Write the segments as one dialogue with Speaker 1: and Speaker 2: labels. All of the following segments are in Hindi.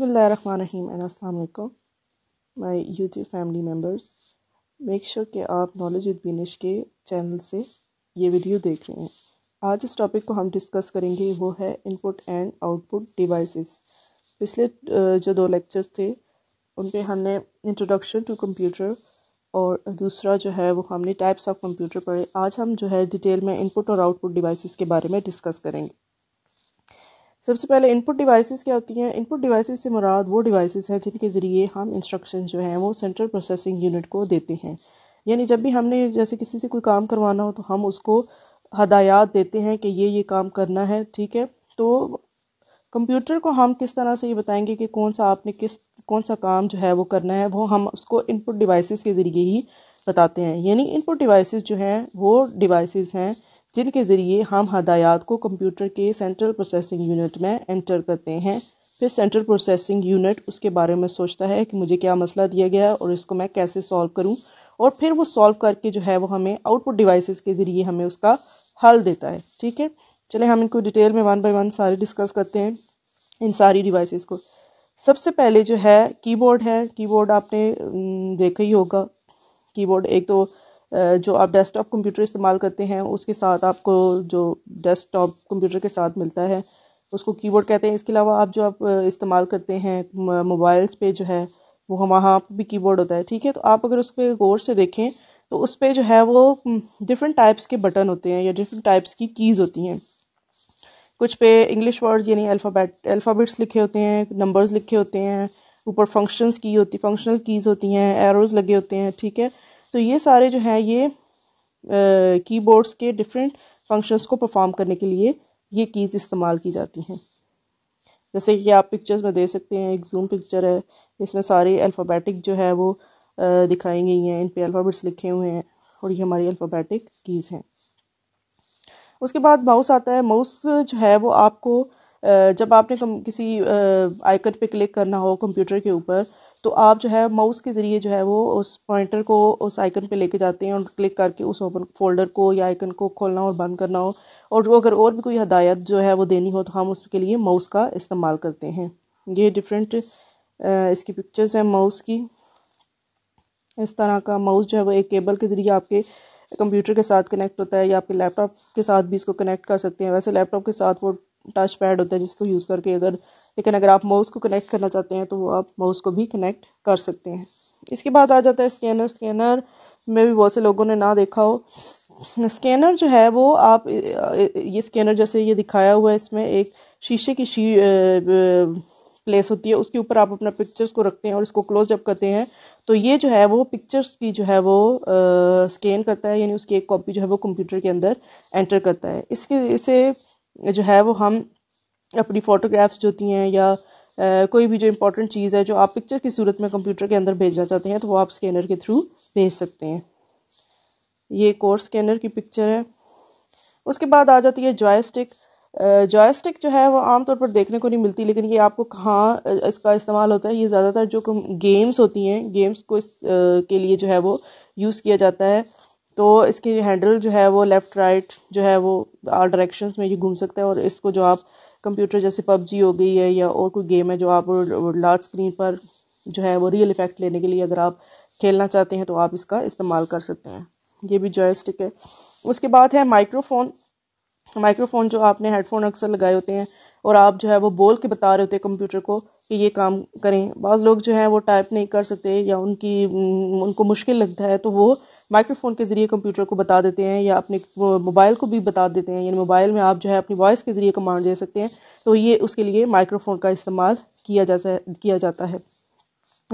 Speaker 1: बसमीम एंड अस्सलाम my YouTube family members make sure के आप नॉलेज विद बिनिश के चैनल से ये वीडियो देख रहे हैं आज इस टॉपिक को हम डिस्कस करेंगे वो है इनपुट एंड आउटपुट डिवाइसेस पिछले जो दो लेक्चर्स थे उन पर हमने इंट्रोडक्शन टू कंप्यूटर और दूसरा जो है वो हमने टाइप्स ऑफ कंप्यूटर पढ़े आज हम जो है डिटेल में इनपुट और आउटपुट डिवाइसिस के बारे में डिस्कस करेंगे सबसे पहले इनपुट डिवाइसेस क्या होती हैं इनपुट डिवाइसेस से मुराद वो डिवाइसेस हैं जिनके ज़रिए हम इंस्ट्रक्शन जो हैं वो सेंट्रल प्रोसेसिंग यूनिट को देते हैं यानी जब भी हमने जैसे किसी से कोई काम करवाना हो तो हम उसको हदायत देते हैं कि ये ये काम करना है ठीक है तो कंप्यूटर को हम किस तरह से ये बताएंगे कि कौन सा आपने किस कौन सा काम जो है वो करना है वो हम उसको इनपुट डिवाइसेस के ज़रिए ही बताते हैं यानी इनपुट डिवाइसेस जो हैं वो डिवाइसेस हैं जिनके ज़रिए हम हदायत को कंप्यूटर के सेंट्रल प्रोसेसिंग यूनिट में एंटर करते हैं फिर सेंट्रल प्रोसेसिंग यूनिट उसके बारे में सोचता है कि मुझे क्या मसला दिया गया और इसको मैं कैसे सॉल्व करूँ और फिर वो सॉल्व करके जो है वो हमें आउटपुट डिवाइसेस के ज़रिए हमें उसका हल देता है ठीक है चले हम इनको डिटेल में वन बाई वन सारे डिस्कस करते हैं इन सारी डिवाइसेस को सबसे पहले जो है कीबोर्ड है कीबोर्ड आपने देखा ही होगा कीबोर्ड एक तो जो आप डेस्कटॉप कंप्यूटर इस्तेमाल करते हैं उसके साथ आपको जो डेस्कटॉप कंप्यूटर के साथ मिलता है उसको कीबोर्ड कहते हैं इसके अलावा आप जो आप इस्तेमाल करते हैं मोबाइल्स पे जो है वो हम वहाँ भी कीबोर्ड होता है ठीक है तो आप अगर उस पर गौर से देखें तो उस पर जो है वो डिफरेंट टाइप्स के बटन होते हैं या डिफरेंट टाइप्स की कीज़ होती हैं कुछ पे इंग्लिश वर्ड्स यानी अल्फ़ाबेट अल्फ़ाबेट्स लिखे होते हैं नंबर्स लिखे होते हैं ऊपर फंक्शंस की होती फंक्शनल कीज़ होती हैं एरोज लगे होते हैं ठीक है तो ये सारे जो हैं ये कीबोर्ड्स के डिफरेंट फंक्शंस को परफॉर्म करने के लिए ये कीज़ इस्तेमाल की जाती हैं जैसे कि आप पिक्चर्स में दे सकते हैं एक जूम पिक्चर है इसमें सारे अल्फ़ाबेटिक जो है वो दिखाई गई हैं इन पे अल्फ़ाबेट्स लिखे हुए हैं और ये हमारी अल्फ़ाबेटिक कीज़ हैं उसके बाद माउस आता है माउस जो है वो आपको जब आपने किसी आइकन पे क्लिक करना हो कंप्यूटर के ऊपर तो आप जो है माउस के ज़रिए जो है वो उस पॉइंटर को उस आइकन पे लेके जाते हैं और क्लिक करके उस ओपन फोल्डर को या आइकन को खोलना और बंद करना हो और वो अगर और भी कोई हदायत जो है वो देनी हो तो हम उसके लिए माउस का इस्तेमाल करते हैं ये डिफरेंट इसकी पिक्चर्स हैं माउस की इस तरह का माउस जो है वो एक केबल के ज़रिए आपके कंप्यूटर के साथ कनेक्ट होता है या आपके लैपटॉप के साथ भी इसको कनेक्ट कर सकते हैं वैसे लैपटॉप के साथ वो टच पैड होता है जिसको यूज़ करके अगर लेकिन अगर आप माउस को कनेक्ट करना चाहते हैं तो आप माउस को भी कनेक्ट कर सकते हैं इसके बाद आ जाता है स्कैनर स्कैनर में भी बहुत से लोगों ने ना देखा हो स्कैनर जो है वो आप ये स्कैनर जैसे ये दिखाया हुआ है इसमें एक शीशे की शी प्लेस होती है उसके ऊपर आप अपना पिक्चर्स को रखते हैं और इसको क्लोज अप करते हैं तो ये जो है वो पिक्चर्स की जो है वो स्कैन करता है यानी उसकी एक कॉपी जो है वो कंप्यूटर के अंदर एंटर करता है इसके इसे जो है वो हम अपनी फ़ोटोग्राफ्स जो होती हैं या आ, कोई भी जो इंपॉर्टेंट चीज़ है जो आप पिक्चर की सूरत में कंप्यूटर के अंदर भेजना चाहते हैं तो वो आप स्कैनर के थ्रू भेज सकते हैं ये कोर्स स्कैनर की पिक्चर है उसके बाद आ जाती है जॉयस्टिक जॉयस्टिक जो है वो आमतौर पर देखने को नहीं मिलती लेकिन ये आपको कहाँ इसका इस्तेमाल होता है ये ज़्यादातर जो गेम्स होती हैं गेम्स को इस, आ, के लिए जो है वो यूज़ किया जाता है तो इसकी हैंडल जो है वो लेफ़्ट राइट जो है वो आल डायरेक्शन में ये घूम सकता है और इसको जो आप कंप्यूटर जैसे पबजी हो गई है या और कोई गेम है जो आप लार्ज स्क्रीन पर जो है वो रियल इफेक्ट लेने के लिए अगर आप खेलना चाहते हैं तो आप इसका इस्तेमाल कर सकते हैं ये भी जॉयस्टिक है उसके बाद है माइक्रोफोन माइक्रोफोन जो आपने हेडफोन अक्सर लगाए होते हैं और आप जो है वो बोल के बता रहे होते हैं कंप्यूटर को कि ये काम करें बाज़ लोग जो है वो टाइप नहीं कर सकते या उनकी उनको मुश्किल लगता है तो वो माइक्रोफोन के ज़रिए कंप्यूटर को बता देते हैं या अपने मोबाइल को भी बता देते हैं यानी मोबाइल में आप जो है अपनी वॉइस के ज़रिए कमांड दे सकते हैं तो ये उसके लिए माइक्रोफोन का इस्तेमाल किया जा किया जाता है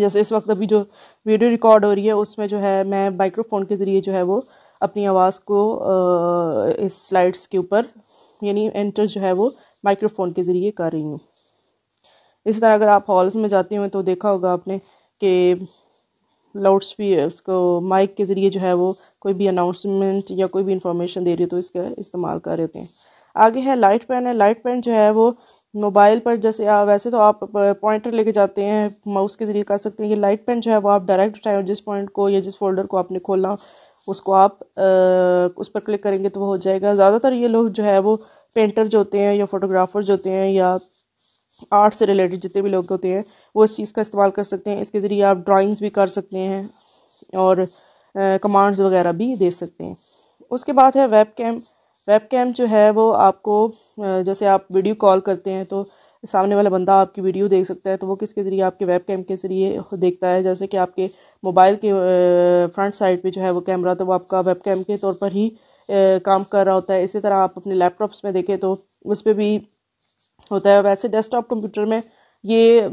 Speaker 1: जैसे इस वक्त अभी जो वीडियो रिकॉर्ड हो रही है उसमें जो है मैं माइक्रोफोन के ज़रिए जो है वो अपनी आवाज़ को इस स्लाइड्स के ऊपर यानी एंटर जो है वो माइक्रोफोन के ज़रिए कर रही हूँ इस तरह अगर आप हॉल्स में जाते हुए तो देखा होगा आपने कि लाउड स्पीकर उसको माइक के ज़रिए जो है वो कोई भी अनाउंसमेंट या कोई भी इंफॉर्मेशन दे रही है तो इसका इस्तेमाल कर रहे होते हैं आगे है लाइट पेन है लाइट पेन जो है वो मोबाइल पर जैसे आप वैसे तो आप पॉइंटर लेके जाते हैं माउस के ज़रिए कर सकते हैं ये लाइट पेन जो है वो आप डायरेक्ट चाहे जिस पॉइंट को या जिस फोल्डर को आपने खोला उसको आप आ, उस पर क्लिक करेंगे तो वो हो जाएगा ज़्यादातर ये लोग जो है वो पेंटर जो होते हैं या फोटोग्राफर जो होते हैं या आर्ट से रिलेटेड जितने भी लोग होते हैं वो इस चीज़ का इस्तेमाल कर सकते हैं इसके ज़रिए आप ड्राइंग्स भी कर सकते हैं और कमांड्स वगैरह भी दे सकते हैं उसके बाद है वेब कैम वेब कैम जो है वो आपको जैसे आप वीडियो कॉल करते हैं तो सामने वाला बंदा आपकी वीडियो देख सकता है तो वो किसके ज़रिए आपके वेब कैम के ज़रिए देखता है जैसे कि आपके मोबाइल के फ्रंट साइड पे जो है वो कैमरा तो वो आपका वेब कैम के तौर पर ही काम कर रहा होता है इसी तरह आप अपने लैपटॉप्स में देखें तो उस पर भी होता है वैसे डेस्कटॉप कंप्यूटर में ये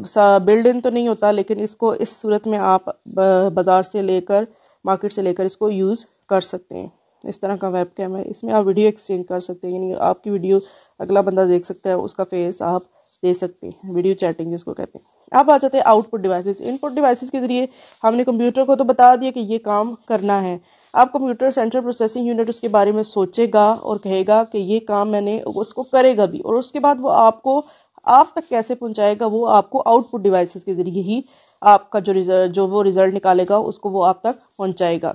Speaker 1: बिल्ड इन तो नहीं होता लेकिन इसको इस सूरत में आप बाज़ार से लेकर मार्केट से लेकर इसको यूज़ कर सकते हैं इस तरह का वेब कैम है इसमें आप वीडियो एक्सचेंज कर सकते हैं यानी आपकी वीडियो अगला बंदा देख सकता है उसका फेस आप दे सकते हैं वीडियो चैटिंग जिसको कहते हैं अब आ जाते हैं आउटपुट डिवाइसेस इनपुट डिवाइसेस के ज़रिए हमने कंप्यूटर को तो बता दिया कि ये काम करना है अब कंप्यूटर सेंट्रल प्रोसेसिंग यूनिट उसके बारे में सोचेगा और कहेगा कि ये काम मैंने उसको करेगा भी और उसके बाद वो आपको आप तक कैसे पहुंचाएगा वो आपको आउटपुट डिवाइसेस के जरिए ही आपका जो रिजल्ट जो वो रिजल्ट निकालेगा उसको वो आप तक पहुंचाएगा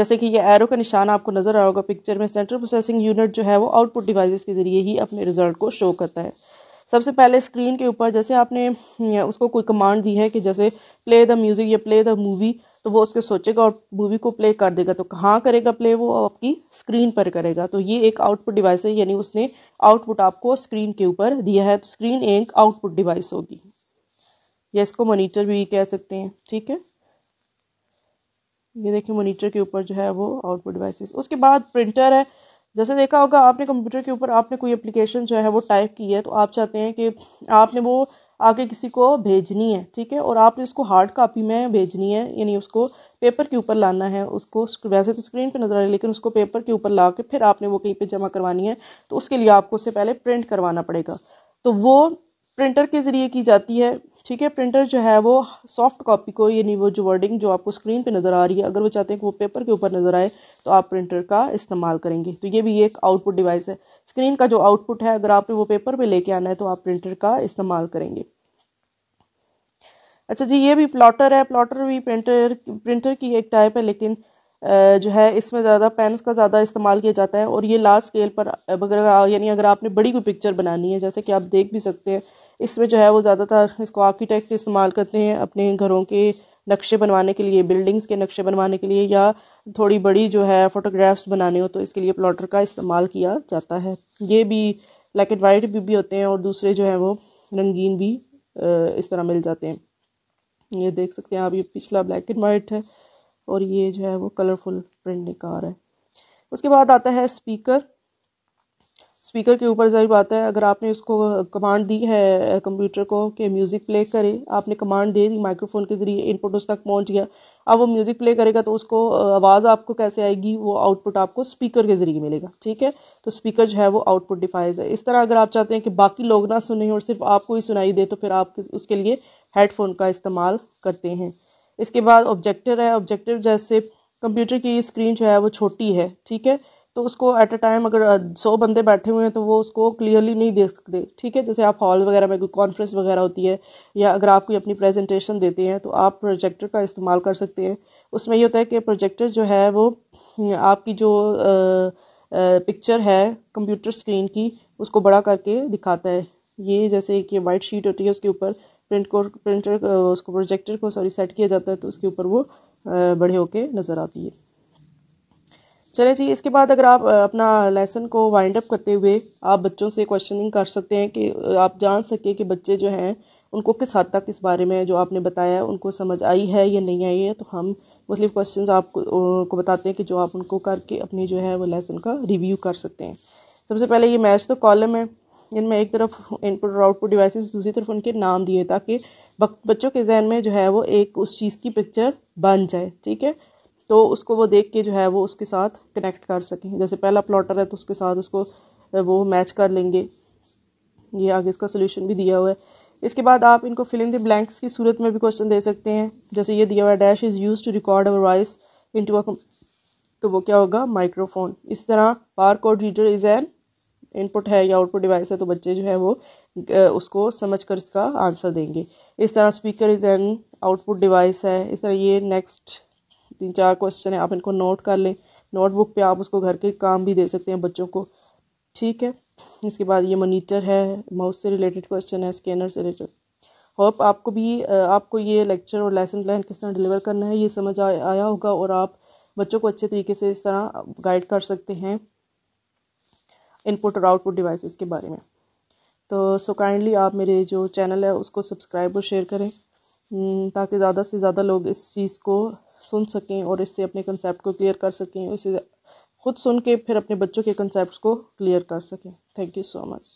Speaker 1: जैसे कि ये एरो का निशान आपको नजर आ होगा पिक्चर में सेंट्रल प्रोसेसिंग यूनिट जो है वो आउटपुट डिवाइसेस के जरिए ही अपने रिजल्ट को शो करता है सबसे पहले स्क्रीन के ऊपर जैसे आपने उसको कोई कमांड दी है कि जैसे प्ले द म्यूजिक या प्ले द मूवी तो वो उसके सोचेगा और मूवी को प्ले कर देगा तो कहाँ करेगा प्ले वो आपकी स्क्रीन पर करेगा तो ये एक आउटपुट डिवाइस है यानी उसने आउटपुट आपको स्क्रीन के ऊपर दिया है तो स्क्रीन एक आउटपुट डिवाइस होगी या इसको मोनीटर भी कह सकते हैं ठीक है ये देखिए मोनीटर के ऊपर जो है वो आउटपुट डिवाइसेस उसके बाद प्रिंटर है जैसे देखा होगा आपने कंप्यूटर के ऊपर आपने कोई एप्लीकेशन जो है वो टाइप की है तो आप चाहते हैं कि आपने वो आगे किसी को भेजनी है ठीक है और आपने इसको हार्ड कापी में भेजनी है यानी उसको पेपर के ऊपर लाना है उसको वैसे तो स्क्रीन पे नजर आ रही है लेकिन उसको पेपर के ऊपर ला के फिर आपने वो कहीं पे जमा करवानी है तो उसके लिए आपको उससे पहले प्रिंट करवाना पड़ेगा तो वो प्रिंटर के ज़रिए की जाती है ठीक है प्रिंटर जो है वो सॉफ्ट कॉपी को यानी वो जो वर्डिंग जो आपको स्क्रीन पे नज़र आ रही है अगर वो चाहते हैं कि वो पेपर के ऊपर नज़र आए तो आप प्रिंटर का इस्तेमाल करेंगे तो ये भी एक आउटपुट डिवाइस है स्क्रीन का जो आउटपुट है अगर आपने वो पेपर पे लेके आना है तो आप प्रिंटर का इस्तेमाल करेंगे अच्छा जी ये भी प्लॉटर है प्लॉटर भी प्रिंटर प्रिंटर की एक टाइप है लेकिन जो है इसमें ज़्यादा पेन्स का ज़्यादा इस्तेमाल किया जाता है और ये लार्ज स्केल पर अगर यानी अगर आपने बड़ी कोई पिक्चर बनानी है जैसे कि आप देख भी सकते हैं इसमें जो है वो ज़्यादातर इसको आर्किटेक्ट इस्तेमाल करते हैं अपने घरों के नक्शे बनवाने के लिए बिल्डिंग्स के नक्शे बनवाने के लिए या थोड़ी बड़ी जो है फ़ोटोग्राफ्स बनाने हो तो इसके लिए प्लॉटर का इस्तेमाल किया जाता है ये भी ब्लैक एंड वाइट भी, भी होते हैं और दूसरे जो है वो रंगीन भी इस तरह मिल जाते हैं ये देख सकते हैं आप ये पिछला ब्लैक एंड वाइट है और ये जो है वो कलरफुल प्रिंट निकाल है उसके बाद आता है स्पीकर स्पीकर के ऊपर जरूर आता है अगर आपने उसको कमांड दी है कंप्यूटर को कि म्यूज़िक प्ले करे आपने कमांड दे दी माइक्रोफोन के ज़रिए इनपुट उस तक पहुंच गया अब वो म्यूज़िक प्ले करेगा तो उसको आवाज़ आपको कैसे आएगी वो आउटपुट आपको स्पीकर के ज़रिए मिलेगा ठीक है तो स्पीकर जो है वो आउटपुट डिफाइज है इस तरह अगर आप चाहते हैं कि बाकी लोग ना सुने और सिर्फ आपको ही सुनाई दे तो फिर आप उसके लिए हेडफोन का इस्तेमाल करते हैं इसके बाद ऑब्जेक्टिव है ऑब्जेक्टिव जैसे कंप्यूटर की स्क्रीन जो है वो छोटी है ठीक है तो उसको एट अ टाइम अगर सौ बंदे बैठे हुए हैं तो वो उसको क्लियरली नहीं देख सकते ठीक है जैसे आप हॉल वगैरह में कोई कॉन्फ्रेंस वगैरह होती है या अगर आप कोई अपनी प्रेजेंटेशन देते हैं तो आप प्रोजेक्टर का इस्तेमाल कर सकते हैं उसमें ये होता है कि प्रोजेक्टर जो है वो आपकी जो पिक्चर है कंप्यूटर स्क्रीन की उसको बड़ा करके दिखाता है ये जैसे कि वाइट शीट होती है उसके ऊपर प्रिंट को प्रिंटर उसको प्रोजेक्टर को सॉरी सेट किया जाता है तो उसके ऊपर वो बड़े होके नज़र आती है चले जी इसके बाद अगर आप अपना लेसन को वाइंड अप करते हुए आप बच्चों से क्वेश्चनिंग कर सकते हैं कि आप जान सकें कि बच्चे जो हैं उनको किस हद तक इस बारे में जो आपने बताया उनको समझ आई है या नहीं आई है तो हम मुख्तु क्वेश्चन आपको को बताते हैं कि जो आप उनको करके अपनी जो है वो लेसन का रिव्यू कर सकते हैं सबसे पहले ये मैच तो कॉलम है इनमें एक तरफ इनपुट और आउटपुट डिवाइसेस दूसरी तरफ उनके नाम दिए ताकि बच्चों के जहन में जो है वो एक उस चीज़ की पिक्चर बन जाए ठीक है तो उसको वो देख के जो है वो उसके साथ कनेक्ट कर सकें जैसे पहला प्लॉटर है तो उसके साथ उसको वो मैच कर लेंगे ये आगे इसका सोल्यूशन भी दिया हुआ है इसके बाद आप इनको फिलिंग द ब्लैंक्स की सूरत में भी क्वेश्चन दे सकते हैं जैसे ये दिया हुआ है dash is use to record our voice into तो वो क्या होगा माइक्रोफोन इस तरह bar code reader is an input है या आउटपुट डिवाइस है तो बच्चे जो है वो उसको समझ कर इसका आंसर देंगे इस तरह speaker is an output device है इस तरह ये नेक्स्ट तीन चार क्वेश्चन है आप इनको नोट कर लें नोटबुक पे आप उसको घर के काम भी दे सकते हैं बच्चों को ठीक है इसके बाद ये मोनीटर है माउस से रिलेटेड क्वेश्चन है स्कैनर से रिलेटेड होप आपको भी आपको ये लेक्चर और लेसन प्लान किस तरह डिलीवर करना है ये समझ आ, आया होगा और आप बच्चों को अच्छे तरीके से इस तरह गाइड कर सकते हैं इनपुट और आउटपुट डिवाइसेस के बारे में तो सो so काइंडली आप मेरे जो चैनल है उसको सब्सक्राइब और शेयर करें ताकि ज़्यादा से ज़्यादा लोग इस चीज़ को सुन सकें और इससे अपने कंसेप्ट को क्लियर कर सकें इसे खुद सुन के फिर अपने बच्चों के कंसेप्ट को क्लियर कर सकें थैंक यू सो मच